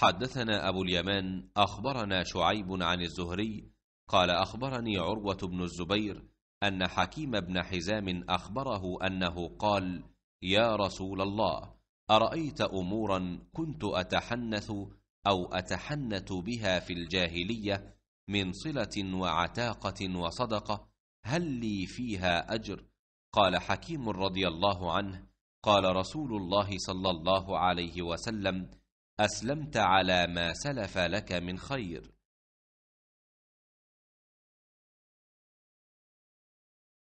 حدثنا أبو اليمان أخبرنا شعيب عن الزهري قال أخبرني عروة بن الزبير أن حكيم بن حزام أخبره أنه قال يا رسول الله أرأيت أمورا كنت أتحنث أو أتحنث بها في الجاهلية من صلة وعتاقة وصدقة هل لي فيها أجر؟ قال حكيم رضي الله عنه قال رسول الله صلى الله عليه وسلم أسلمت على ما سلف لك من خير